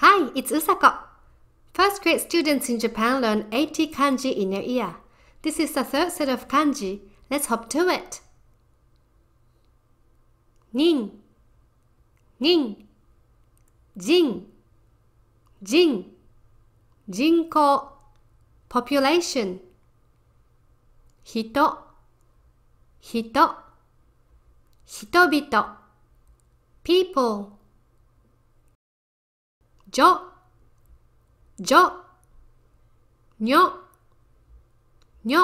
Hi, it's Usako. First grade students in Japan learn 80 kanji in t h e r year. This is the third set of kanji. Let's hop to it. Nin, nin, jin, jin, jinko, population, hito, hito, h i i t o b 人々 people じょ、じょ、にょ、にょ、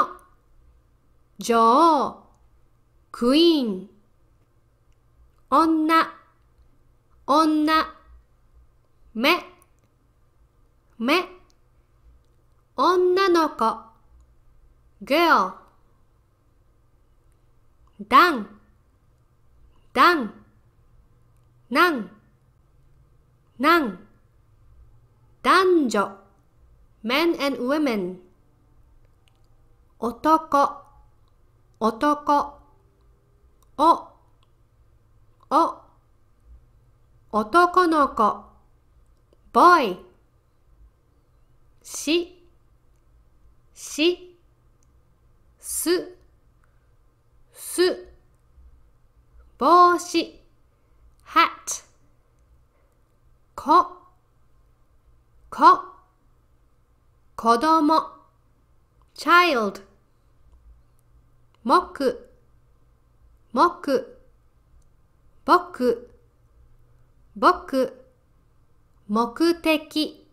女王、クイーン、女、女、目、目、女の子、girl 男男なん、なん。男女 men and women 男男おお男の子 boy ししすす帽子 hat こ子子供 child 木木僕僕目的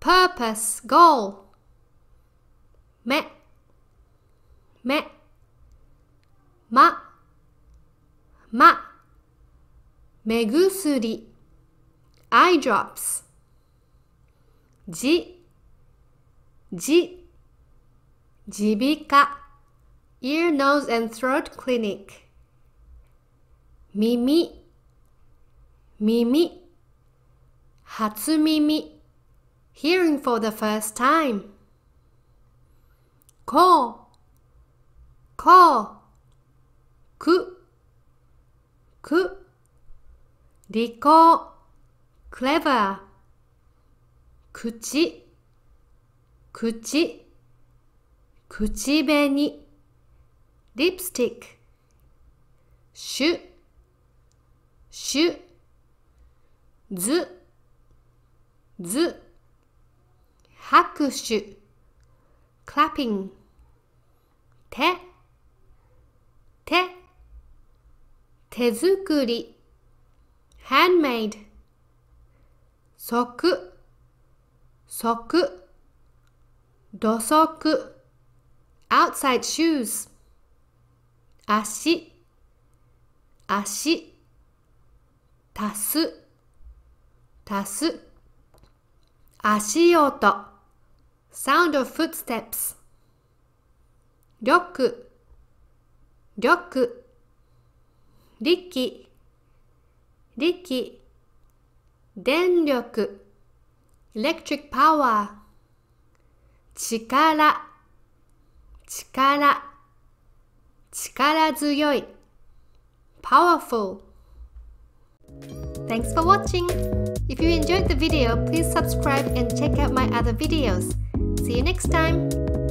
purpose goal 目目まま目薬 eye drops じ、じ、耳鼻科 ear, nose and throat clinic 耳、耳、初耳 hearing for the first time こう、こう、く、く、理工、clever 口、口、口紅、リプスティック、しゅ。しゅ。ず、ず、拍手、ク p ッピンて。手、手、手作り、handmade、即、足土足 outside shoes 足足足す足す足音 sound of footsteps 力力力力電力 electric power 力力力強い powerful Thanks for watching! If you enjoyed the video, please subscribe and check out my other videos. See you next time!